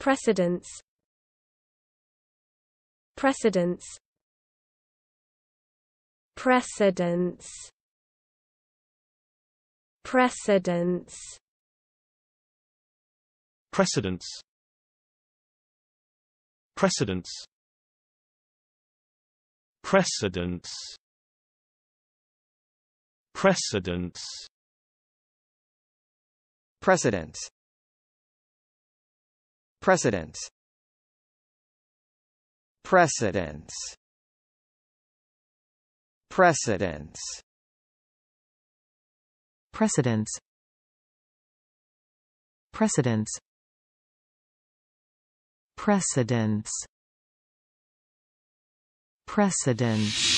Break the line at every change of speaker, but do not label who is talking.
Precedence Precedence Precedence Precedence Precedence Precedence Precedence Precedence Precedence Precedence Precedence Precedence Precedence Precedence Precedence
Precedence